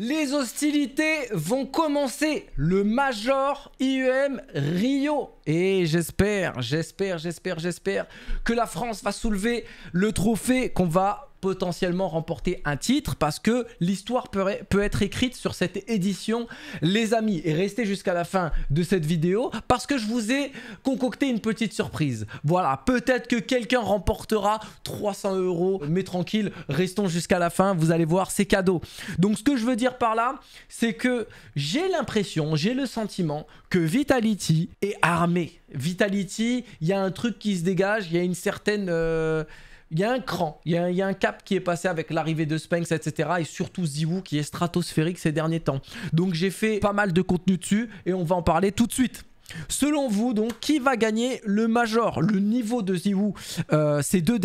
Les hostilités vont commencer. Le Major IUM e Rio. Et j'espère, j'espère, j'espère, j'espère que la France va soulever le trophée qu'on va potentiellement remporter un titre parce que l'histoire peut, être écrite sur cette édition, les amis. Et restez jusqu'à la fin de cette vidéo parce que je vous ai concocté une petite surprise. Voilà, peut-être que quelqu'un remportera 300 euros, mais tranquille, restons jusqu'à la fin, vous allez voir, ces cadeaux. Donc ce que je veux dire par là, c'est que j'ai l'impression, j'ai le sentiment que Vitality est armé. Vitality, il y a un truc qui se dégage, il y a une certaine... Euh, il y a un cran, il y, a un cap qui est passé avec l'arrivée de Spanx, etc. Et surtout Ziwoo qui est stratosphérique ces derniers temps. Donc j'ai fait pas mal de contenu dessus et on va en parler tout de suite. Selon vous, donc, qui va gagner le Major Le niveau de Ziwoo euh, ces, deux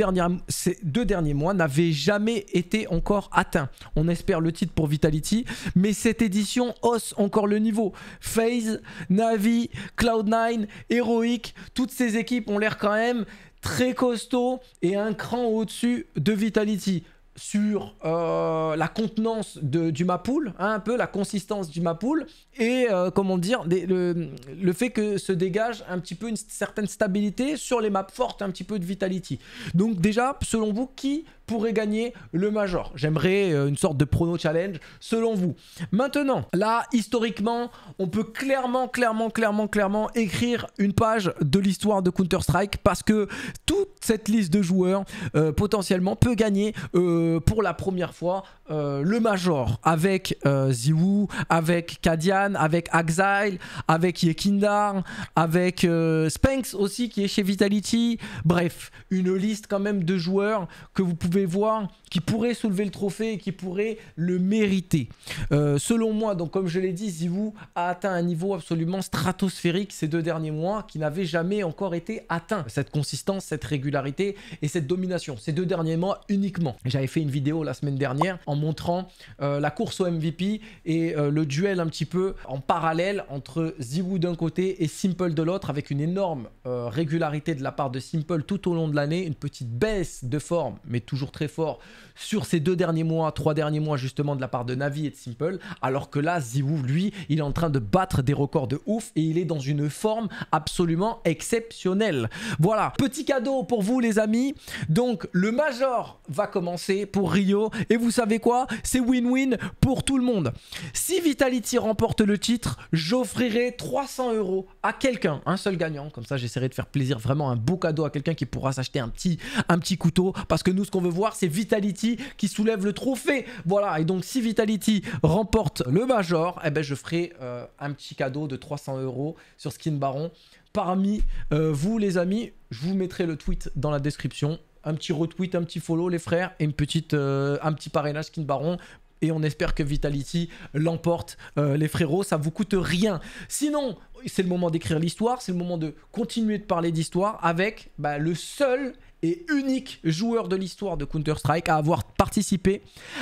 ces deux derniers mois n'avait jamais été encore atteint. On espère le titre pour Vitality, mais cette édition hausse encore le niveau. FaZe, Navi, Cloud9, Heroic, toutes ces équipes ont l'air quand même très costaud et un cran au-dessus de Vitality sur euh, la contenance du Mapool, hein, un peu la consistance du Mapool, et euh, comment dire, le, le, fait que se dégage un petit peu une certaine stabilité sur les maps fortes, un petit peu de Vitality. Donc déjà, selon vous, qui pourrait gagner le Major J'aimerais euh, une sorte de prono challenge selon vous. Maintenant, là, historiquement, on peut clairement, clairement, clairement, clairement écrire une page de l'histoire de Counter-Strike parce que toute cette liste de joueurs euh, potentiellement peut gagner euh, pour la première fois le Major avec Ziwu, avec Kadian, avec Axile, avec Yekindar, avec Spanks aussi qui est chez Vitality. Bref, une liste quand même de joueurs que vous pouvez voir qui pourrait soulever le trophée et qui pourrait le mériter. Euh, selon moi, donc comme je l'ai dit, Zivou a atteint un niveau absolument stratosphérique ces deux derniers mois qui n'avait jamais encore été atteint. Cette consistance, cette régularité et cette domination, ces deux derniers mois uniquement. J'avais fait une vidéo la semaine dernière en montrant euh, la course au MVP et euh, le duel un petit peu en parallèle entre Ziwoo d'un côté et Simple de l'autre avec une énorme régularité de la part de Simple tout au long de l'année, une petite baisse de forme mais toujours très fort sur ces deux derniers mois, trois derniers mois justement de la part de Navi et de Simple. Alors que là, Ziwoo, lui, il est en train de battre des records de ouf et il est dans une forme absolument exceptionnelle. Voilà, petit cadeau pour vous les amis. Donc le Major va commencer pour Rio et vous savez quoi C'est win-win pour tout le monde. Si Vitality remporte le titre, j'offrirai 300 euros à quelqu'un, un seul gagnant. Comme ça, j'essaierai de faire plaisir vraiment un beau cadeau à quelqu'un qui pourra s'acheter un petit, un petit couteau parce que nous, ce qu'on veut voir, c'est Vitality qui soulève le trophée. Voilà, et donc si Vitality remporte le Major, et eh ben, je ferai euh, un petit cadeau de 300 euros sur Skin Baron. Parmi euh, vous, les amis, je vous mettrai le tweet dans la description. Un petit retweet, un petit follow, les frères, et une petite, euh, un petit parrainage Skin Baron et on espère que Vitality l'emporte les frérots, ça vous coûte rien. Sinon, c'est le moment d'écrire l'histoire, c'est le moment de continuer de parler d'histoire avec bah, le seul et unique joueur de l'histoire de Counter-Strike à avoir participé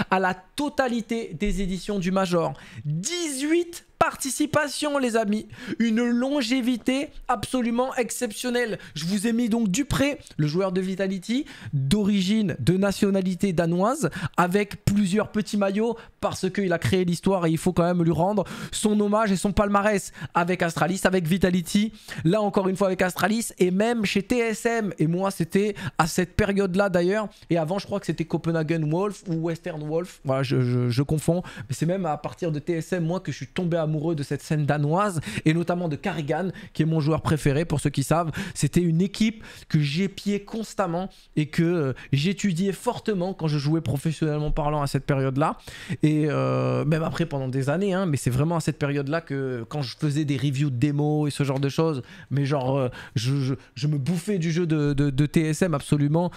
à la totalité des éditions du Major. 18 participation les amis. Une longévité absolument exceptionnelle. Je vous ai mis donc Dupré, le joueur de Vitality, d'origine, de nationalité danoise, avec plusieurs petits maillots parce qu'il a créé l'histoire et il faut quand même lui rendre son hommage et son palmarès avec Astralis, avec Vitality, là encore une fois avec Astralis et même chez TSM. Et moi c'était à cette période-là d'ailleurs et avant je crois que c'était Copenhagen Wolf ou Western Wolf, voilà je, je confonds, mais c'est même à partir de TSM moi que je suis tombé à amoureux de cette scène danoise et notamment de Carrigan, qui est mon joueur préféré pour ceux qui savent. C'était une équipe que j'épiais constamment et que euh, j'étudiais fortement quand je jouais professionnellement parlant à cette période-là. Et euh, même après, pendant des années, hein, mais c'est vraiment à cette période-là que quand je faisais des reviews de démos et ce genre de choses, mais genre, euh, je, je, me bouffais du jeu de, de, de TSM absolument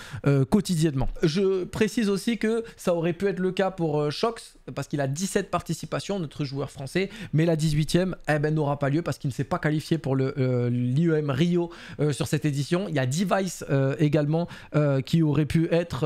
quotidiennement. Je précise aussi que ça aurait pu être le cas pour Shox, parce qu'il a 17 participations, notre joueur français, mais la 18e, eh ben, n'aura pas lieu parce qu'il ne s'est pas qualifié pour euh, l'IEM Rio euh, sur cette édition. Il y a Device euh, également qui aurait pu être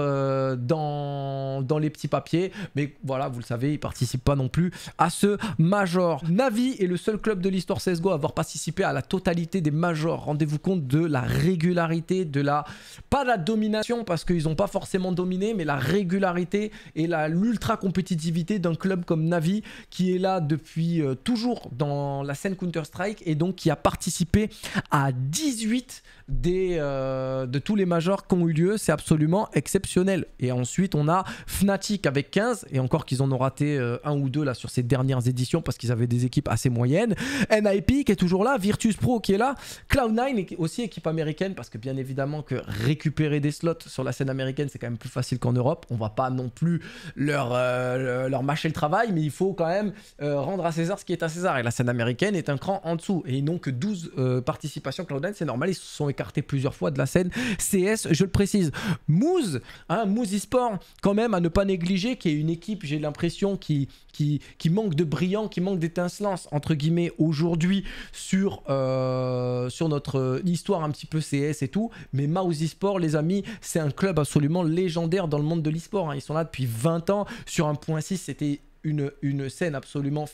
dans, dans les petits papiers, mais voilà, vous le savez, il participe pas non plus à ce major. Navi est le seul club de l'histoire CSGO à avoir participé à la totalité des majors. Rendez-vous compte de la régularité, de la... Pas la domination, parce qu'ils n'ont pas forcément dominé, mais la régularité et l'ultra-compétitivité d'un club comme Navi, qui est là depuis toujours dans la scène Counter-Strike et donc qui a participé à 18 des, euh, de tous les majors qui ont eu lieu, c'est absolument exceptionnel. Et ensuite, on a Fnatic avec 15, et encore qu'ils en ont raté euh, un ou deux là sur ces dernières éditions parce qu'ils avaient des équipes assez moyennes. NIP qui est toujours là, Virtus Pro qui est là, Cloud9 aussi équipe américaine parce que bien évidemment que récupérer des slots sur la scène américaine c'est quand même plus facile qu'en Europe. On va pas non plus leur, euh, leur mâcher le travail, mais il faut quand même rendre à César ce qui est à César. Et la scène américaine est un cran en dessous. Et ils n'ont que 12 participations Cloud9, c'est normal, ils se sont plusieurs fois de la scène CS, je le précise. Mouz, hein, eSport, quand même, à ne pas négliger, qui est une équipe, j'ai l'impression, qui, qui, qui, manque de brillant, qui manque d'étincelance, entre guillemets, aujourd'hui sur, euh, sur notre histoire un petit peu CS et tout. Mais Mouse eSport, les amis, c'est un club absolument légendaire dans le monde de l'eSport. Hein. Ils sont là depuis 20 ans. Sur un point 6, c'était une, une scène absolument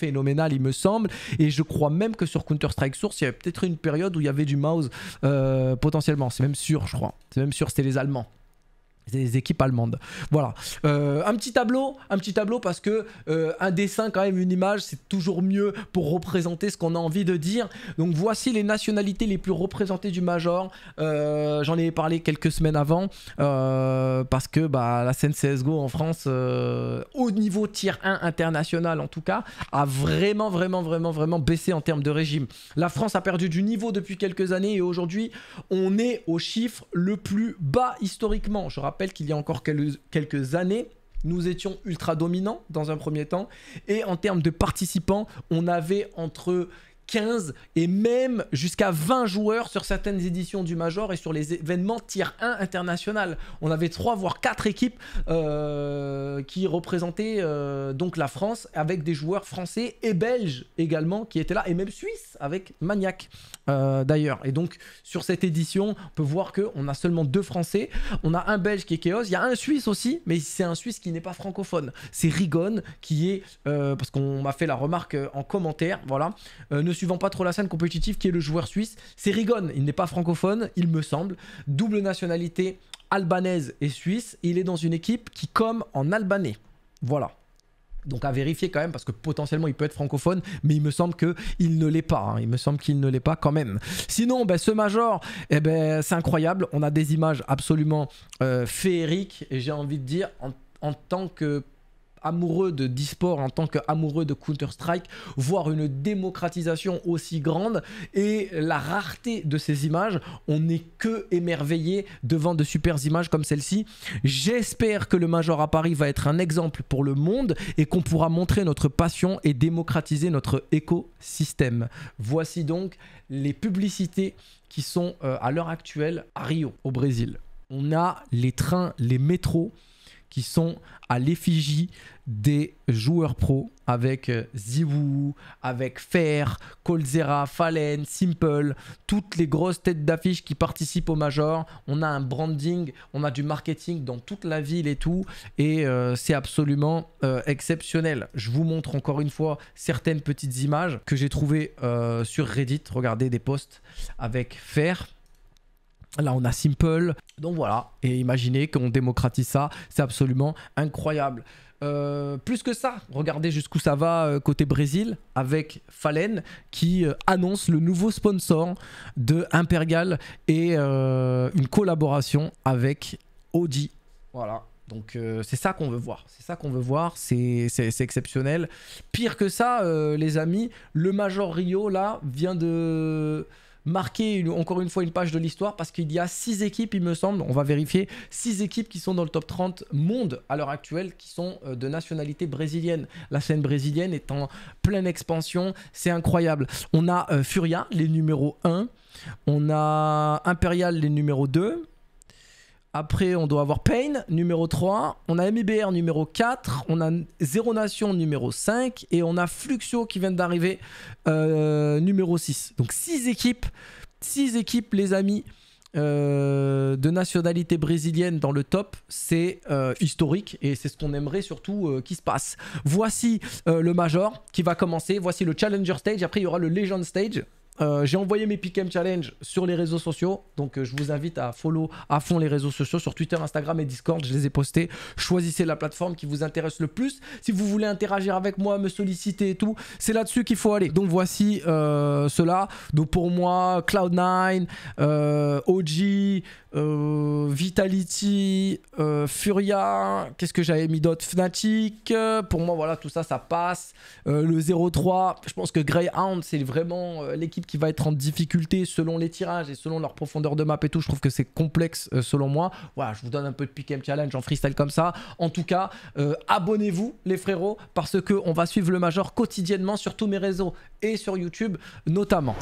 phénoménal, il me semble. Et je crois même que sur Counter-Strike Source, il y avait peut-être une période où il y avait du mouse euh, potentiellement. C'est même sûr, je crois. C'est même sûr, c'était les Allemands des équipes allemandes. Voilà. Euh, un petit tableau, un petit tableau parce que euh, un dessin quand même, une image, c'est toujours mieux pour représenter ce qu'on a envie de dire. Donc voici les nationalités les plus représentées du Major. Euh, j'en ai parlé quelques semaines avant parce que bah, la scène CSGO en France, au niveau tier 1 international en tout cas, a vraiment, vraiment, vraiment, vraiment baissé en termes de régime. La France a perdu du niveau depuis quelques années et aujourd'hui, on est au chiffre le plus bas historiquement. Je rappelle qu'il y a encore quelques années, nous étions ultra dominants dans un premier temps. Et en termes de participants, on avait entre 15 et même jusqu'à 20 joueurs sur certaines éditions du Major et sur les événements tier 1 international. On avait 3 voire 4 équipes euh, qui représentaient euh, donc la France avec des joueurs français et belges également qui étaient là et même suisse avec Maniac euh, d'ailleurs. Et donc sur cette édition, on peut voir qu'on a seulement deux français, on a un belge qui est Chaos, il y a un suisse aussi, mais c'est un suisse qui n'est pas francophone. C'est Rigon qui est, parce qu'on m'a fait la remarque en commentaire, voilà, ne suivant pas trop la scène compétitive, qui est le joueur suisse. C'est Rigon, il n'est pas francophone, il me semble. Double nationalité albanaise et suisse. il est dans une équipe qui comme en albanais. Voilà. Donc à vérifier quand même parce que potentiellement il peut être francophone, mais il me semble qu'il ne l'est pas. Hein. Il me semble qu'il ne l'est pas quand même. Sinon, ben, ce major, eh ben, c'est incroyable. On a des images absolument euh, féeriques et j'ai envie de dire en, en tant que amoureux de e-sport, en tant qu'amoureux de Counter-Strike, voir une démocratisation aussi grande et la rareté de ces images, on n'est que émerveillé devant de superbes images comme celle-ci. J'espère que le Major à Paris va être un exemple pour le monde et qu'on pourra montrer notre passion et démocratiser notre écosystème. Voici donc les publicités qui sont euh, à l'heure actuelle à Rio, au Brésil. On a les trains, les métros, qui sont à l'effigie des joueurs pros avec euh, Ziwu, avec Fer, Colzera, Fallen, Simple, toutes les grosses têtes d'affiche qui participent au Major. On a un branding, on a du marketing dans toute la ville et tout. Et euh, c'est absolument euh, exceptionnel. Je vous montre encore une fois certaines petites images que j'ai trouvées sur Reddit. Regardez des posts avec Fer. Là, on a Simple. Donc voilà. Et imaginez qu'on démocratise ça. C'est absolument incroyable. Euh, plus que ça, regardez jusqu'où ça va euh, côté Brésil avec Fallen qui euh, annonce le nouveau sponsor de Imperial et une collaboration avec Audi. Voilà. Donc c'est ça qu'on veut voir, c'est ça qu'on veut voir, c'est exceptionnel. Pire que ça, les amis, le Major Rio là vient de marquer encore une fois une page de l'histoire parce qu'il y a six équipes, il me semble, on va vérifier, six équipes qui sont dans le top 30 monde à l'heure actuelle qui sont euh, de nationalité brésilienne. La scène brésilienne est en pleine expansion, c'est incroyable. On a euh, Furia, les numéros 1, on a Imperial, les numéros 2, après, on doit avoir Pain, numéro 3. On a MIBR, numéro 4. On a Zero Nation, numéro 5. Et on a Fluxio qui vient d'arriver, euh, numéro 6. Donc 6 équipes, 6 équipes, les amis, euh, de nationalité brésilienne dans le top. C'est euh, historique et c'est ce qu'on aimerait surtout qu'il se passe. Voici le Major qui va commencer. Voici le Challenger Stage. Après, il y aura le Legend Stage. Euh, j'ai envoyé mes Pick'em Challenge sur les réseaux sociaux. Donc euh, je vous invite à follow à fond les réseaux sociaux sur Twitter, Instagram et Discord. Je les ai postés. Choisissez la plateforme qui vous intéresse le plus. Si vous voulez interagir avec moi, me solliciter et tout, c'est là-dessus qu'il faut aller. Donc voici euh, cela. Donc pour moi, Cloud9, OG, Vitality, Furia, qu'est-ce que j'avais mis d'autre Fnatic. pour moi, voilà, tout ça, ça passe. le 03, je pense que Greyhound, c'est vraiment l'équipe qui va être en difficulté selon les tirages et selon leur profondeur de map et tout. Je trouve que c'est complexe euh, selon moi. Voilà, je vous donne un peu de pick challenge en freestyle comme ça. En tout cas, euh, abonnez-vous les frérots parce que on va suivre le Major quotidiennement sur tous mes réseaux et sur YouTube notamment.